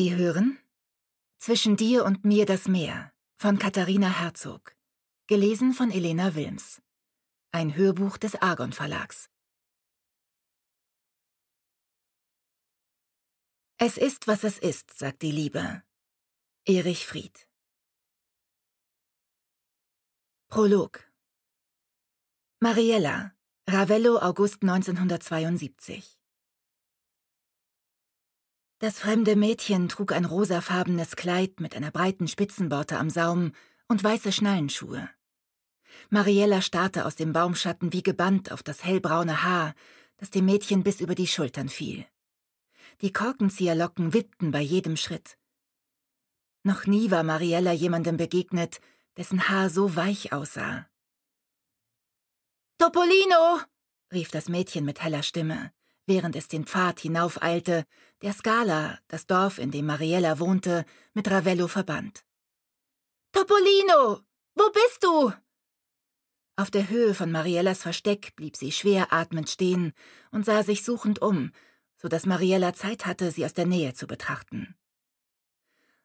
Sie hören Zwischen dir und mir das Meer von Katharina Herzog. Gelesen von Elena Wilms. Ein Hörbuch des Argon Verlags. Es ist, was es ist, sagt die Liebe. Erich Fried. Prolog. Mariella, Ravello, August 1972. Das fremde Mädchen trug ein rosafarbenes Kleid mit einer breiten Spitzenborte am Saum und weiße Schnallenschuhe. Mariella starrte aus dem Baumschatten wie gebannt auf das hellbraune Haar, das dem Mädchen bis über die Schultern fiel. Die Korkenzieherlocken wippten bei jedem Schritt. Noch nie war Mariella jemandem begegnet, dessen Haar so weich aussah. Topolino! rief das Mädchen mit heller Stimme während es den Pfad hinaufeilte, der Scala, das Dorf, in dem Mariella wohnte, mit Ravello verband. Topolino, wo bist du? Auf der Höhe von Mariellas Versteck blieb sie schwer atmend stehen und sah sich suchend um, so dass Mariella Zeit hatte, sie aus der Nähe zu betrachten.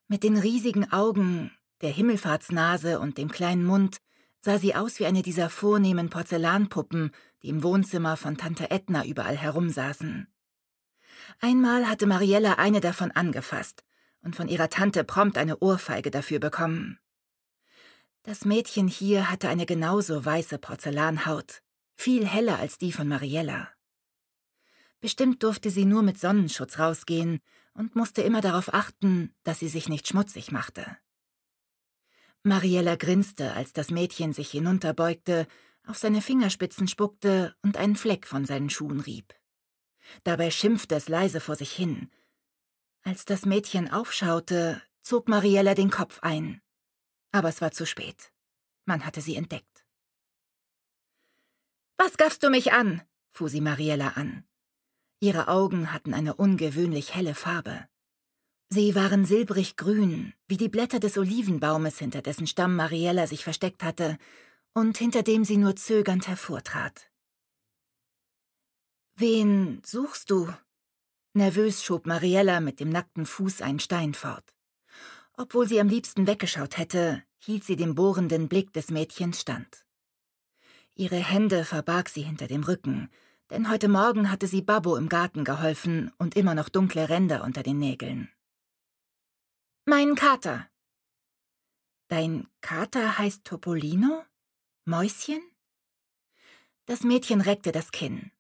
Mit den riesigen Augen, der Himmelfahrtsnase und dem kleinen Mund sah sie aus wie eine dieser vornehmen Porzellanpuppen, die im Wohnzimmer von Tante Edna überall herumsaßen. Einmal hatte Mariella eine davon angefasst und von ihrer Tante prompt eine Ohrfeige dafür bekommen. Das Mädchen hier hatte eine genauso weiße Porzellanhaut, viel heller als die von Mariella. Bestimmt durfte sie nur mit Sonnenschutz rausgehen und musste immer darauf achten, dass sie sich nicht schmutzig machte. Mariella grinste, als das Mädchen sich hinunterbeugte, auf seine Fingerspitzen spuckte und einen Fleck von seinen Schuhen rieb. Dabei schimpfte es leise vor sich hin. Als das Mädchen aufschaute, zog Mariella den Kopf ein. Aber es war zu spät. Man hatte sie entdeckt. Was gaffst du mich an? fuhr sie Mariella an. Ihre Augen hatten eine ungewöhnlich helle Farbe. Sie waren silbrig grün, wie die Blätter des Olivenbaumes, hinter dessen Stamm Mariella sich versteckt hatte und hinter dem sie nur zögernd hervortrat. Wen suchst du? Nervös schob Mariella mit dem nackten Fuß einen Stein fort. Obwohl sie am liebsten weggeschaut hätte, hielt sie dem bohrenden Blick des Mädchens stand. Ihre Hände verbarg sie hinter dem Rücken, denn heute Morgen hatte sie Babbo im Garten geholfen und immer noch dunkle Ränder unter den Nägeln. Mein Kater. Dein Kater heißt Topolino? Mäuschen? Das Mädchen reckte das Kinn.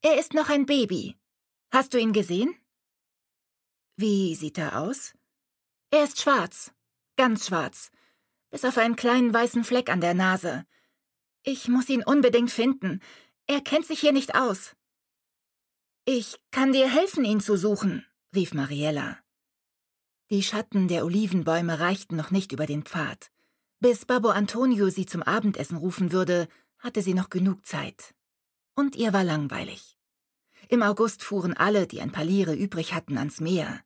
Er ist noch ein Baby. Hast du ihn gesehen? Wie sieht er aus? Er ist schwarz, ganz schwarz, bis auf einen kleinen weißen Fleck an der Nase. Ich muss ihn unbedingt finden. Er kennt sich hier nicht aus. Ich kann dir helfen, ihn zu suchen, rief Mariella. Die Schatten der Olivenbäume reichten noch nicht über den Pfad. Bis Babbo Antonio sie zum Abendessen rufen würde, hatte sie noch genug Zeit. Und ihr war langweilig. Im August fuhren alle, die ein paar Lire übrig hatten, ans Meer.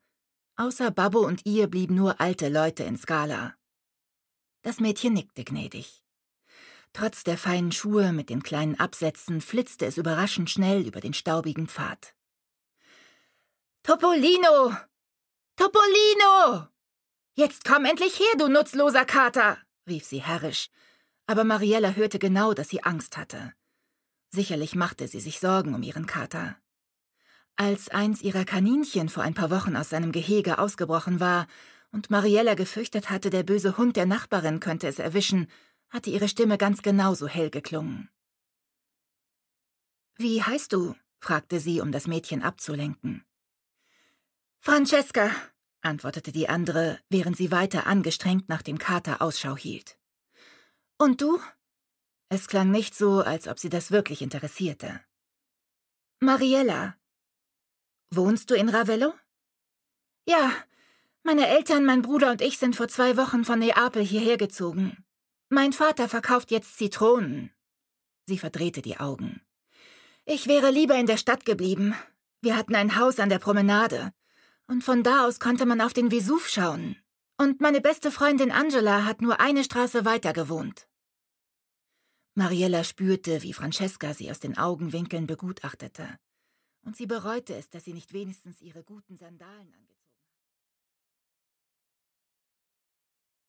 Außer Babbo und ihr blieben nur alte Leute in Skala. Das Mädchen nickte gnädig. Trotz der feinen Schuhe mit den kleinen Absätzen flitzte es überraschend schnell über den staubigen Pfad. Topolino! Topolino! Jetzt komm endlich her, du nutzloser Kater! rief sie herrisch. Aber Mariella hörte genau, dass sie Angst hatte. Sicherlich machte sie sich Sorgen um ihren Kater. Als eins ihrer Kaninchen vor ein paar Wochen aus seinem Gehege ausgebrochen war und Mariella gefürchtet hatte, der böse Hund der Nachbarin könnte es erwischen, hatte ihre Stimme ganz genauso hell geklungen. Wie heißt du? fragte sie, um das Mädchen abzulenken. Francesca, antwortete die andere, während sie weiter angestrengt nach dem Kater Ausschau hielt. Und du? Es klang nicht so, als ob sie das wirklich interessierte. Mariella. Wohnst du in Ravello? Ja, meine Eltern, mein Bruder und ich sind vor zwei Wochen von Neapel hierher gezogen. Mein Vater verkauft jetzt Zitronen. Sie verdrehte die Augen. Ich wäre lieber in der Stadt geblieben. Wir hatten ein Haus an der Promenade und von da aus konnte man auf den Vesuv schauen. Und meine beste Freundin Angela hat nur eine Straße weiter gewohnt. Mariella spürte, wie Francesca sie aus den Augenwinkeln begutachtete. Und sie bereute es, dass sie nicht wenigstens ihre guten Sandalen angezogen